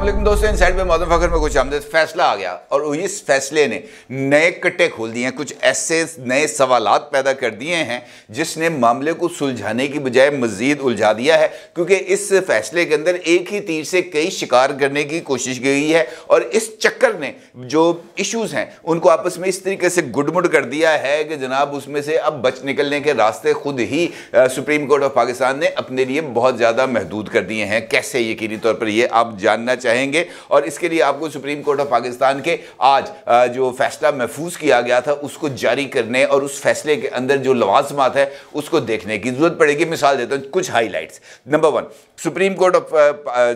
असलम दोस्तों इन साइड पर मौजूद फखर में कुछ आमद फैसला आ गया और इस फैसले ने नए कट्टे खोल दिए हैं कुछ ऐसे नए सवाल पैदा कर दिए हैं जिसने मामले को सुलझाने की बजाय मजीद उलझा दिया है क्योंकि इस फैसले के अंदर एक ही तीर से कई शिकार करने की कोशिश की गई है और इस चक्कर ने जो इशूज हैं उनको आपस में इस तरीके से गुडमुड कर दिया है कि जनाब उसमें से अब बच निकलने के रास्ते खुद ही सुप्रीम कोर्ट ऑफ पाकिस्तान ने अपने लिए बहुत ज़्यादा महदूद कर दिए हैं कैसे यकीनी तौर पर यह आप जानना चाहें रहेंगे और इसके लिए आपको सुप्रीम कोर्ट ऑफ पाकिस्तान के आज जो फैसला महफूज किया गया था उसको जारी करने और उस फैसले के अंदर जो लवाजमात है उसको देखने की जरूरत पड़ेगी मिसाल देता हूँ कुछ highlights number one Supreme Court of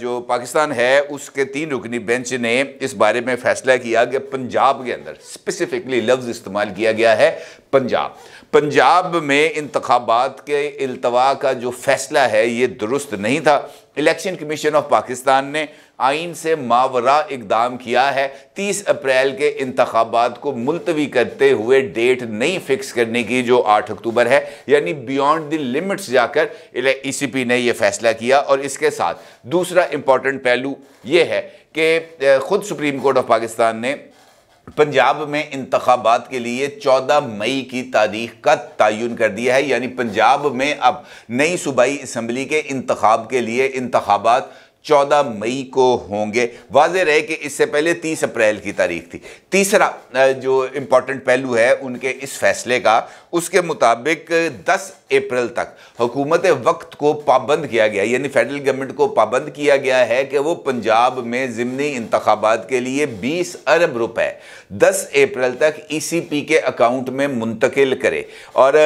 जो पाकिस्तान है उसके तीन रुकनी बेंच ने इस बारे में फैसला किया कि पंजाब के अंदर स्पेसिफिकली लफ्ज़ इस्तेमाल किया गया है पंजाब पंजाब में इंतबात के अल्तवा का जो फैसला है ये दुरुस्त नहीं था इलेक्शन कमीशन ऑफ पाकिस्तान ने आइन से मावरा इकदाम किया है 30 अप्रैल के इंतबात को मुलतवी करते हुए डेट नहीं फिक्स करने की जो 8 अक्टूबर है यानी बियॉन्ड द लिमिट्स जाकर ई सी पी ने यह फैसला किया और इसके साथ दूसरा इंपॉर्टेंट पहलू यह है कि ख़ुद सुप्रीम कोर्ट ऑफ पाकिस्तान ने पंजाब में इंतबात के लिए 14 मई की तारीख का तयन कर दिया है यानी पंजाब में अब नई सूबाई इसम्बली के इंतब के लिए इंतबात 14 मई को होंगे वाज रहे कि इससे पहले 30 अप्रैल की तारीख थी तीसरा जो इम्पोर्टेंट पहलू है उनके इस फैसले का उसके मुताबिक 10 अप्रैल तक हुकूमत वक्त को पाबंद किया गया यानी फेडरल गवर्नमेंट को पाबंद किया गया है कि वो पंजाब में ज़मनी इंतबात के लिए 20 अरब रुपए 10 अप्रैल तक ईसीपी e के अकाउंट में मुंतकिल करे और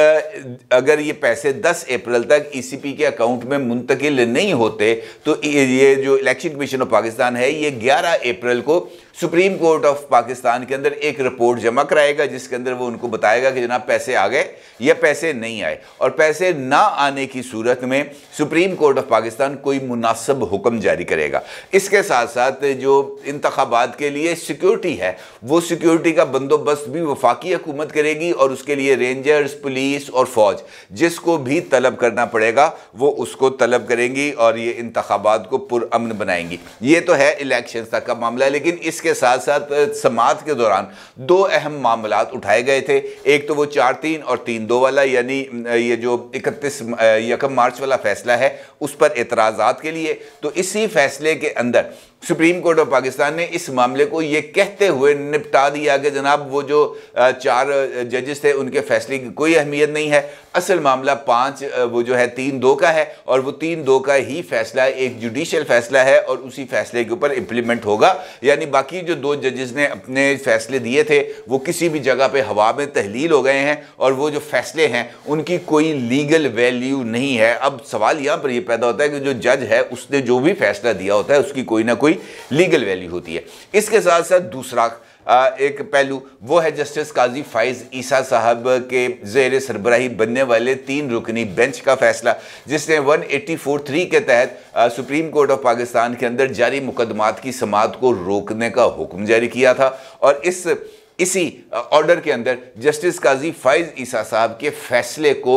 अगर ये पैसे 10 अप्रैल तक ईसीपी e के अकाउंट में मुंतकिल नहीं होते तो ये जो इलेक्शन कमीशन ऑफ पाकिस्तान है ये ग्यारह अप्रैल को सुप्रीम कोर्ट ऑफ पाकिस्तान के अंदर एक रिपोर्ट जमा कराएगा जिसके अंदर वो उनको बताएगा कि जनाब पैसे आ गए या पैसे नहीं आए और पैसे ना आने की सूरत में सुप्रीम कोर्ट ऑफ पाकिस्तान कोई मुनासब हुक्म जारी करेगा इसके साथ साथ जो इंतबात के लिए सिक्योरिटी है वो सिक्योरिटी का बंदोबस्त भी वफाकी हुकूमत करेगी और उसके लिए रेंजर्स पुलिस और फौज जिसको भी तलब करना पड़ेगा वो उसको तलब करेंगी और ये इंतबात को पुरअमन बनाएंगी ये तो है इलेक्शन तक का मामला लेकिन इस इसके साथ साथ समात के दौरान दो अहम मामला उठाए गए थे एक तो वो चार तीन और तीन दो वाला यानी ये जो इकतीस यकम मार्च वाला फैसला है उस पर एतराज़ात के लिए तो इसी फैसले के अंदर सुप्रीम कोर्ट ऑफ पाकिस्तान ने इस मामले को ये कहते हुए निपटा दिया कि जनाब वो जो चार जजेस थे उनके फैसले की कोई अहमियत नहीं है असल मामला पाँच वो जो है तीन दो का है और वो तीन दो का ही फैसला एक जुडिशल फैसला है और उसी फैसले के ऊपर इम्प्लीमेंट होगा यानी बाकी जो दो जजेस ने अपने फैसले दिए थे वो किसी भी जगह पर हवा में तहलील हो गए हैं और वो जो फैसले हैं उनकी कोई लीगल वैल्यू नहीं है अब सवाल यहाँ पर यह पैदा होता है कि जो जज है उसने जो भी फैसला दिया होता है उसकी कोई ना कोई कोई लीगल वैल्यू होती है इसके साथ साथ दूसरा एक पहलू वो है जस्टिस काजी फाइज ईसा साहब के जेर सरबराही बनने वाले तीन रुकनी बेंच का फैसला जिसने वन एट्टी फोर थ्री के तहत सुप्रीम कोर्ट ऑफ पाकिस्तान के अंदर जारी मुकदमात की समात को रोकने का हुक्म जारी किया था और इस इसी ऑर्डर के अंदर जस्टिस काजी फैज़ ईसा साहब के फैसले को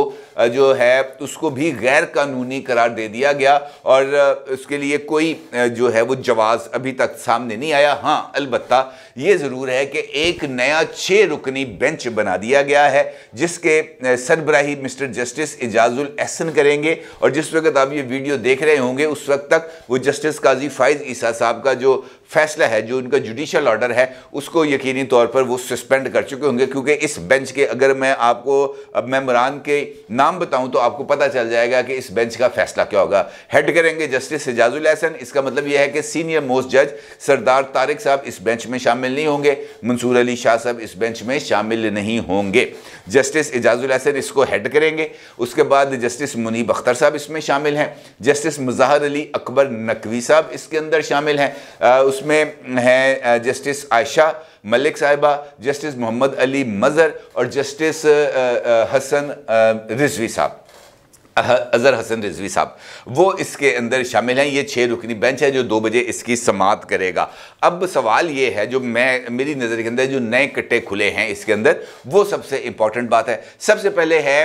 जो है उसको भी गैर कानूनी करार दे दिया गया और उसके लिए कोई जो है वो जवाब अभी तक सामने नहीं आया हाँ अलबत्ता ये ज़रूर है कि एक नया छः रुकनी बेंच बना दिया गया है जिसके सरबराही मिस्टर जस्टिस एजाजुल एहसन करेंगे और जिस वक्त आप ये वीडियो देख रहे होंगे उस वक्त तक वो जस्टिस काजी फाइज ईसा साहब का जो फैसला है जो उनका जुडिशल ऑर्डर है उसको यकीनी तौर पर वो सस्पेंड कर चुके होंगे क्योंकि इस बेंच के अगर मैं आपको अब मेमोरान के नाम बताऊं तो आपको पता चल जाएगा कि इस बेंच का फैसला क्या होगा हेड करेंगे जस्टिस एजाजुल एहसन इसका मतलब यह है कि सीनियर मोस्ट जज सरदार तारिक साहब इस बेंच में शामिल शामिल नहीं होंगे मंसूर अली शाह साहब इस बेंच में शामिल नहीं होंगे जस्टिस एजाजुल असर इसको हेड करेंगे उसके बाद जस्टिस मुनीब अख्तर साहब इसमें शामिल हैं जस्टिस मुजाहर अली अकबर नकवी साहब इसके अंदर शामिल हैं उसमें हैं जस्टिस आयशा मलिक साहिबा जस्टिस मोहम्मद अली मज़र और जस्टिस हसन रिजवी साहब अजहर हसन रिजवी साहब वो इसके अंदर शामिल हैं ये छः रुकनी बेंच है जो दो बजे इसकी समात करेगा अब सवाल ये है जो मैं मेरी नज़र के अंदर जो नए कट्टे खुले हैं इसके अंदर वो सबसे इम्पॉर्टेंट बात है सबसे पहले है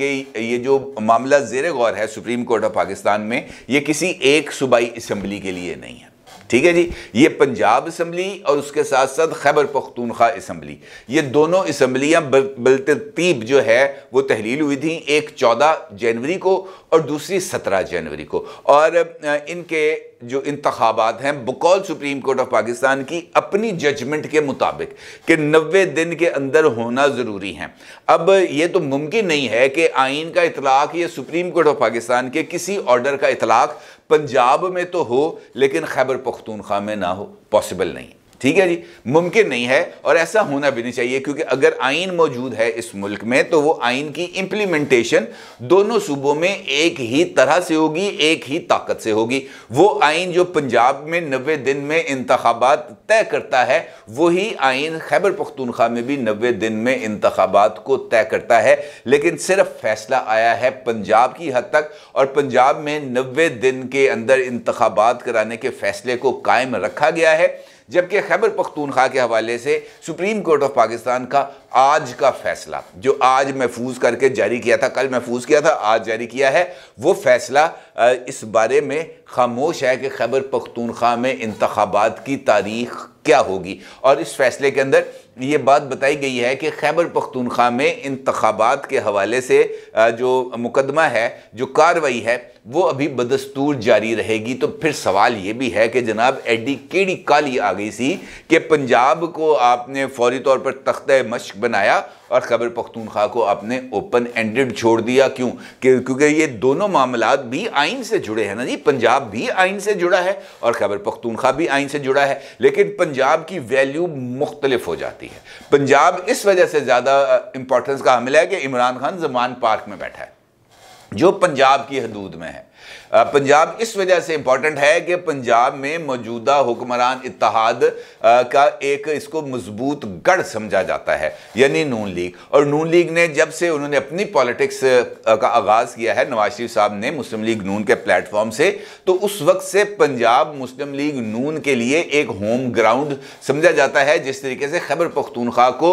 कि ये जो मामला जेर गौर है सुप्रीम कोर्ट ऑफ पाकिस्तान में ये किसी एक सूबाई इसम्बली के लिए नहीं है ठीक है जी ये पंजाब असम्बली और उसके साथ साथ खैबर पख्तूनख्वा इसम्बली ये दोनों इसम्बलियाँ बलतरतीब जो है वो तहलील हुई थी एक चौदह जनवरी को और दूसरी सत्रह जनवरी को और इनके जो इंतबात हैं बकौल सुप्रीम कोर्ट ऑफ पाकिस्तान की अपनी जजमेंट के मुताबिक कि नबे दिन के अंदर होना ज़रूरी है अब ये तो मुमकिन नहीं है कि आइन का इतलाक़ या सुप्रीम कोर्ट ऑफ पाकिस्तान के किसी ऑर्डर का इतलाक़ पंजाब में तो हो लेकिन खैबर पख्तूनख्वा में ना हो पॉसिबल नहीं ठीक है जी मुमकिन नहीं है और ऐसा होना भी नहीं चाहिए क्योंकि अगर आइन मौजूद है इस मुल्क में तो वो आइन की इम्प्लीमेंटेशन दोनों सूबों में एक ही तरह से होगी एक ही ताकत से होगी वो आइन जो पंजाब में नबे दिन में इंतबात तय करता है वही आइन खैबर पख्तूनख्वा में भी नबे दिन में इंतबात को तय करता है लेकिन सिर्फ फैसला आया है पंजाब की हद तक और पंजाब में नबे दिन के अंदर इंतबात कराने के फैसले को कायम रखा गया है जबकि खैबर पख्तूनख्वा के हवाले से सुप्रीम कोर्ट ऑफ पाकिस्तान का आज का फैसला जो आज महफूज करके जारी किया था कल महफूज किया था आज जारी किया है वो फैसला इस बारे में खामोश है कि खैबर पख्तूनख्वा में इंतबात की तारीख क्या होगी और इस फैसले के अंदर ये बात बताई गई है कि खैबर पख्तूनख्वा में इंतबात के हवाले से जो मुकदमा है जो कार्रवाई है वो अभी बदस्तूर जारी रहेगी तो फिर सवाल ये भी है कि जनाब एडी केड़ी काली आ गई सी कि पंजाब को आपने फौरी तौर पर तख्त मश्क बनाया और खबर पख्तूनख्वा को आपने ओपन एंडेड छोड़ दिया क्यों क्योंकि ये दोनों मामला भी आइन से जुड़े हैं ना जी पंजाब भी आइन से जुड़ा है और खबर पख्तूनख्वा भी आइन से जुड़ा है लेकिन पंजाब की वैल्यू मुख्तलिफ हो जाती है पंजाब इस वजह से ज़्यादा इंपॉर्टेंस का हमला है कि इमरान खान जमान पार्क में बैठा है जो पंजाब की हदूद में है पंजाब इस वजह से इंपॉर्टेंट है कि पंजाब में मौजूदा हुक्मरान इतिहाद का एक इसको मजबूत गढ़ समझा जाता है यानी नून लीग और नून लीग ने जब से उन्होंने अपनी पॉलिटिक्स का आगाज़ किया है नवाज शरीफ साहब ने मुस्लिम लीग नून के प्लेटफॉर्म से तो उस वक्त से पंजाब मुस्लिम लीग नून के लिए एक होम ग्राउंड समझा जाता है जिस तरीके से खैबर पख्तूनख्वा को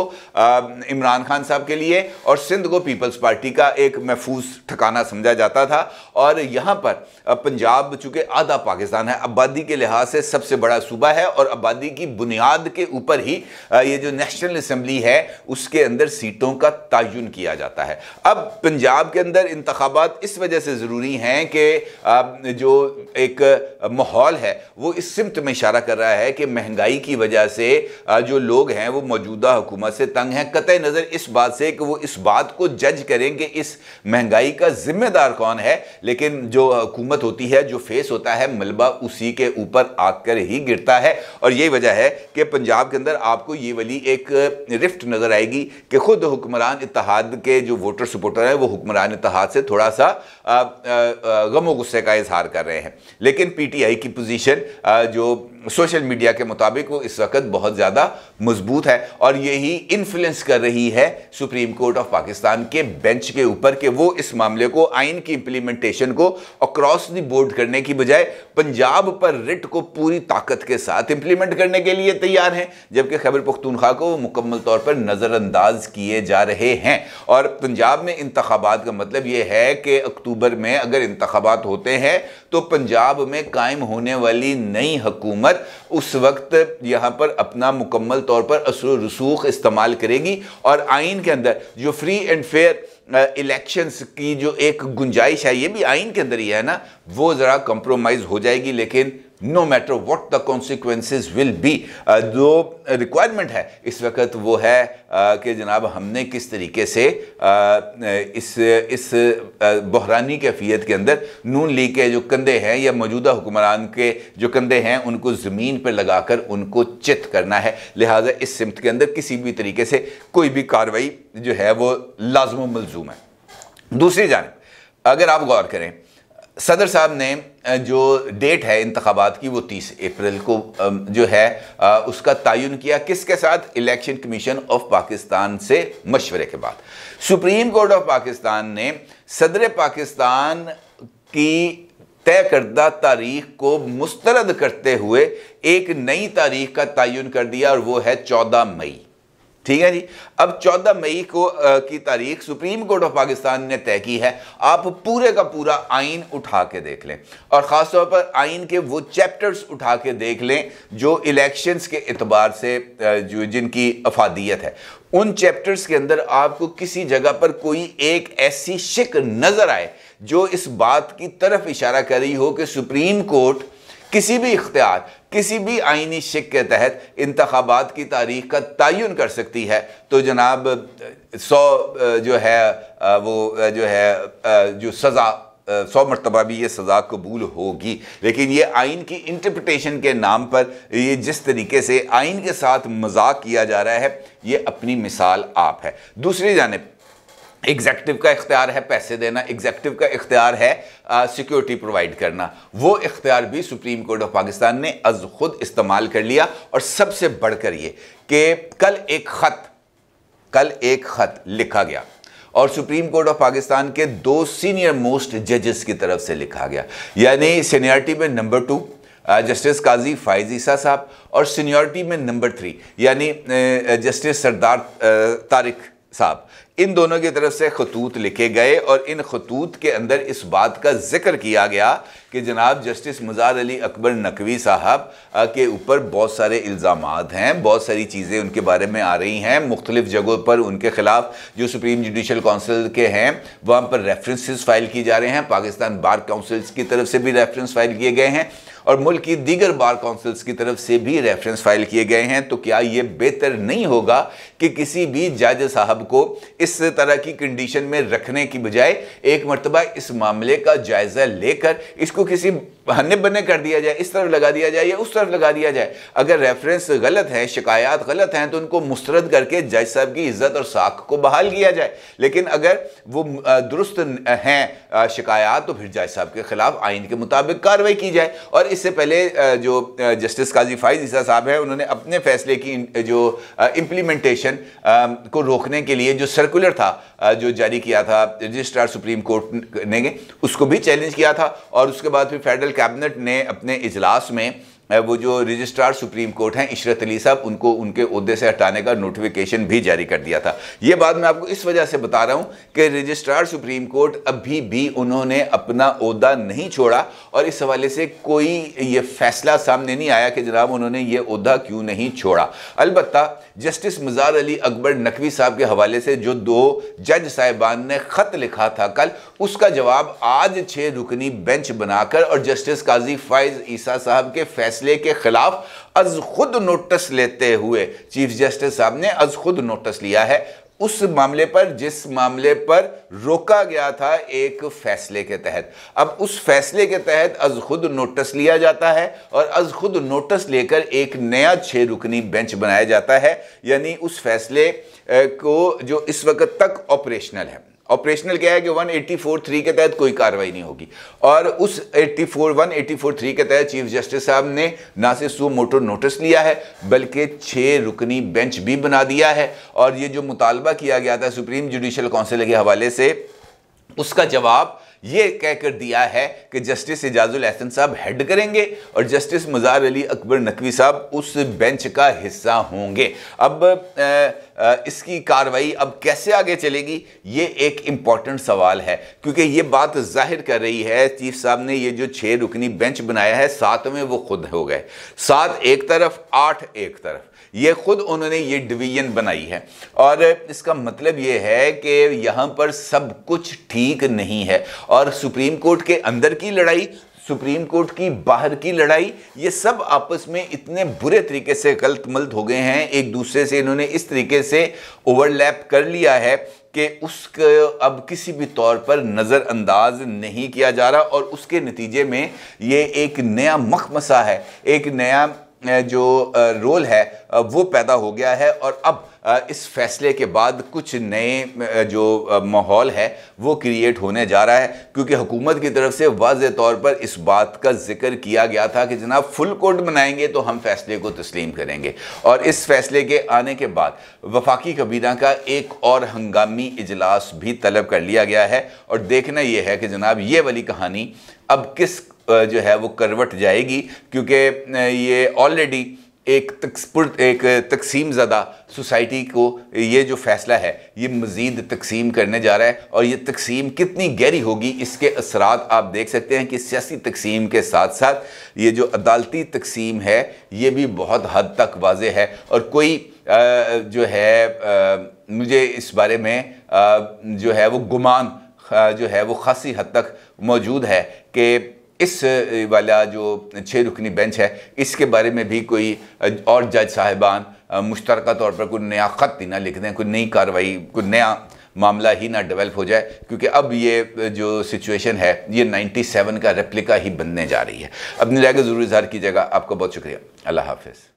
इमरान खान साहब के लिए और सिंध को पीपल्स पार्टी का एक महफूज ठिकाना समझा जाता था और यहाँ पर पंजाब चूंकि आधा पाकिस्तान है आबादी के लिहाज से सबसे बड़ा सूबा है और आबादी की बुनियाद के ऊपर ही ये जो नेशनल असम्बली है उसके अंदर सीटों का तयन किया जाता है अब पंजाब के अंदर इंतबात इस वजह से ज़रूरी हैं कि जो एक माहौल है वो इस सिमत में इशारा कर रहा है कि महंगाई की वजह से जो लोग हैं वो मौजूदा हुकूमत से तंग हैं कत नज़र इस बात से कि वो इस बात को जज करें कि इस महंगाई का जिम्मेदार कौन है लेकिन जो हुकूमत होती है जो फेस होता है मलबा उसी के ऊपर आकर ही गिरता है और यही वजह है कि पंजाब के अंदर आपको ये वाली एक रिफ्ट नज़र आएगी कि खुद हुक्मरान इतिहाद के जो वोटर सपोर्टर हैं वो हुक्मरान इतिहाद से थोड़ा सा गमो गुस्से का इजहार कर रहे हैं लेकिन पी टी आई की पोजीशन जो सोशल मीडिया के मुताबिक वो इस वक्त बहुत ज़्यादा मजबूत है और यही इन्फ्लुएंस कर रही है सुप्रीम कोर्ट ऑफ पाकिस्तान के बेंच के ऊपर कि वो इस मामले को आइन की इम्प्लीमेंटेशन को अक्रॉस दी बोर्ड करने की बजाय पंजाब पर रिट को पूरी ताकत के साथ इम्प्लीमेंट करने के लिए तैयार हैं जबकि खैबर पख्तूनख्वा को मुकम्मल तौर पर नज़रअंदाज किए जा रहे हैं और पंजाब में इंतबात का मतलब ये है कि अक्टूबर में अगर इंतबात होते हैं तो पंजाब में कायम होने वाली नई हकूमत हुकूमत उस वक्त यहाँ पर अपना मुकम्मल तौर पर असर रसूख इस्तेमाल करेगी और आइन के अंदर जो फ्री एंड फेयर इलेक्शंस की जो एक गुंजाइश है ये भी आइन के अंदर ही है ना वो ज़रा कंप्रोमाइज़ हो जाएगी लेकिन no matter what the consequences will be जो रिक्वायरमेंट है इस वक्त वो है कि जनाब हमने किस तरीके से इस इस बहरानी कैफियत के अंदर नून ली के जो कंधे हैं या मौजूदा हुक्मरान के जो कंधे हैं उनको ज़मीन पर लगाकर उनको चित करना है लिहाजा इस सिमत के अंदर किसी भी तरीके से कोई भी कार्रवाई जो है वो लाजम मलजूम है दूसरी जानब अगर आप गौर करें सदर साहब ने जो डेट है इंतबात की वो तीस अप्रैल को जो है उसका तयन किया किसके साथ इलेक्शन कमीशन ऑफ पाकिस्तान से मशवरे के बाद सुप्रीम कोर्ट ऑफ पाकिस्तान ने सदर पाकिस्तान की तय करदा तारीख को मुस्तरद करते हुए एक नई तारीख का तयन कर दिया और वो है चौदह मई ठीक है जी अब 14 मई को आ, की तारीख सुप्रीम कोर्ट ऑफ पाकिस्तान ने तय की है आप पूरे का पूरा आइन उठा के देख लें और ख़ास तौर पर आइन के वो चैप्टर्स उठा के देख लें जो इलेक्शंस के अतबार से जो जिनकी अफादियत है उन चैप्टर्स के अंदर आपको किसी जगह पर कोई एक ऐसी शिक नज़र आए जो इस बात की तरफ इशारा कर रही हो कि सुप्रीम कोर्ट किसी भी इख्तियार किसी भी आइनी शिक के तहत इंतबात की तारीख का तयन कर सकती है तो जनाब सौ जो है वो जो है जो सज़ा सौ मरतबा भी ये सज़ा कबूल होगी लेकिन ये आइन की इंटरप्रटेशन के नाम पर ये जिस तरीके से आइन के साथ मजाक किया जा रहा है ये अपनी मिसाल आप है दूसरी जानब एग्जैक्टिव का इख्तियार है पैसे देना एग्जैक्टिव का इख्तियार है सिक्योरिटी प्रोवाइड करना वो इख्तियार भी सुप्रीम कोर्ट ऑफ पाकिस्तान ने अज खुद इस्तेमाल कर लिया और सबसे बढ़कर ये कि कल एक ख़त कल एक ख़त लिखा गया और सुप्रीम कोर्ट ऑफ पाकिस्तान के दो सीनियर मोस्ट जजेस की तरफ से लिखा गया यानी सीनियरिटी में number two justice Qazi Faez Isa साहब और सीनियरिटी में नंबर थ्री यानी जस्टिस सरदार तारिक साहब इन दोनों की तरफ से खतूत लिखे गए और इन खतूत के अंदर इस बात का जिक्र किया गया कि जनाब जस्टिस मज़ार अली अकबर नकवी साहब के ऊपर बहुत सारे इल्ज़ाम हैं बहुत सारी चीज़ें उनके बारे में आ रही हैं मुख्तलिफ़ जगहों पर उनके ख़िलाफ़ जो सुप्रीम जुडिशल काउंसिल के हैं वहाँ पर रेफरेंसेस फ़ाइल किए जा रहे हैं पाकिस्तान बार काउंसिल्स की तरफ से भी रेफरेंस फ़ाइल किए गए हैं और मुल्क की दीगर बार काउंसिल्स की तरफ से भी रेफरेंस फ़ाइल किए गए हैं तो क्या ये बेहतर नहीं होगा कि किसी भी जज साहब को इस तरह की कंडीशन में रखने की बजाय एक मरतबा इस मामले का जायज़ा लेकर इसको किसी बहाने बने कर दिया जाए इस तरफ लगा दिया जाए या उस तरफ लगा दिया जाए अगर रेफरेंस गलत हैं शिकायत गलत हैं तो उनको मुस्रद करके जज साहब की इज्जत और साख को बहाल किया जाए लेकिन अगर वो दुरुस्त हैं शिकायत तो फिर जज साहब के खिलाफ आइन के मुताबिक कार्रवाई की जाए और इससे पहले जो जस्टिस काजी फाइज ईसा साहब हैं उन्होंने अपने फैसले की जो इम्प्लीमेंटेशन इलेक्शन um, को रोकने के लिए जो सर्कुलर था uh, जो जारी किया था रजिस्ट्रार सुप्रीम कोर्ट ने उसको भी चैलेंज किया था और उसके बाद फिर फेडरल कैबिनेट ने अपने इजलास में वो जो रजिस्ट्रार सुप्रीम कोर्ट हैं इशरत अली साहब उनको उनके अहदे से हटाने का नोटिफिकेशन भी जारी कर दिया था ये बात मैं आपको इस वजह से बता रहा हूँ कि रजिस्ट्रार सुप्रीम कोर्ट अभी भी उन्होंने अपना अहदा नहीं छोड़ा और इस हवाले से कोई ये फैसला सामने नहीं आया कि जनाब उन्होंने ये अहदा क्यों नहीं छोड़ा अलबत् जस्टिस मज़ार अली अकबर नकवी साहब के हवाले से जो दो जज साहिबान ने ख़त लिखा था कल उसका जवाब आज छः रुकनी बेंच बनाकर और जस्टिस काजी फाइज ईसा साहब के फैसले फैसले के खिलाफ अज खुद नोटिस लेते हुए चीफ जस्टिस साहब ने अज खुद नोटिस लिया है उस मामले पर जिस मामले पर रोका गया था एक फैसले के तहत अब उस फैसले के तहत अज खुद नोटिस लिया जाता है और अज खुद नोटिस लेकर एक नया छः रुकनी बेंच बनाया जाता है यानी उस फैसले को जो इस वक्त तक ऑपरेशनल है ऑपरेशनल क्या है कि 184.3 के तहत कोई कार्रवाई नहीं होगी और उस 84 184.3 के तहत चीफ जस्टिस साहब ने ना सिर्फ सो मोटो नोटिस लिया है बल्कि छः रुकनी बेंच भी बना दिया है और ये जो मुतालबा किया गया था सुप्रीम जुडिशल काउंसिल के हवाले से उसका जवाब ये कहकर दिया है कि जस्टिस एजाजुल एहसन साहब हेड करेंगे और जस्टिस मज़ार अली अकबर नकवी साहब उस बेंच का हिस्सा होंगे अब आ, आ, इसकी कार्रवाई अब कैसे आगे चलेगी ये एक इम्पॉर्टेंट सवाल है क्योंकि ये बात जाहिर कर रही है चीफ साहब ने ये जो छः रुकनी बेंच बनाया है सात में वो खुद हो गए सात एक तरफ आठ एक तरफ ये खुद उन्होंने ये डिवीजन बनाई है और इसका मतलब ये है कि यहाँ पर सब कुछ ठीक नहीं है और सुप्रीम कोर्ट के अंदर की लड़ाई सुप्रीम कोर्ट की बाहर की लड़ाई ये सब आपस में इतने बुरे तरीके से गलत मलत हो गए हैं एक दूसरे से इन्होंने इस तरीके से ओवरलैप कर लिया है कि उसको अब किसी भी तौर पर नज़रअंदाज नहीं किया जा रहा और उसके नतीजे में ये एक नया मखमसा है एक नया जो रोल है वो पैदा हो गया है और अब इस फैसले के बाद कुछ नए जो माहौल है वो क्रिएट होने जा रहा है क्योंकि हुकूमत की तरफ से वाज तौर पर इस बात का जिक्र किया गया था कि जनाब फुल कोर्ट बनाएंगे तो हम फैसले को तस्लीम करेंगे और इस फैसले के आने के बाद वफाकी कबीना का एक और हंगामी इजलास भी तलब कर लिया गया है और देखना यह है कि जनाब ये वाली कहानी अब किस जो है वो करवट जाएगी क्योंकि ये ऑलरेडी एक तकपुर एक तकसीम ज़दा सोसाइटी को ये जो फ़ैसला है ये मज़ीद तकसीम करने जा रहा है और ये तकसीम कितनी गहरी होगी इसके असरा आप देख सकते हैं कि सियासी तकसीम के साथ साथ ये जो अदालती तकसीम है ये भी बहुत हद तक वाज है और कोई आ, जो है आ, मुझे इस बारे में आ, जो है वो गुमान जो है वो खासी हद तक मौजूद है कि इस वाला जो छः रुकनी बेंच है इसके बारे में भी कोई और जज साहिबान मुश्तरक तौर पर कोई नया ख़त ही ना लिख दें कोई नई कार्रवाई कोई नया मामला ही ना डेवलप हो जाए क्योंकि अब ये जो सिचुएशन है ये 97 का रेप्लिका ही बनने जा रही है अपनी जगह ज़रूर इजहार कीजिएगा आपका बहुत शुक्रिया अल्लाह हाफिज़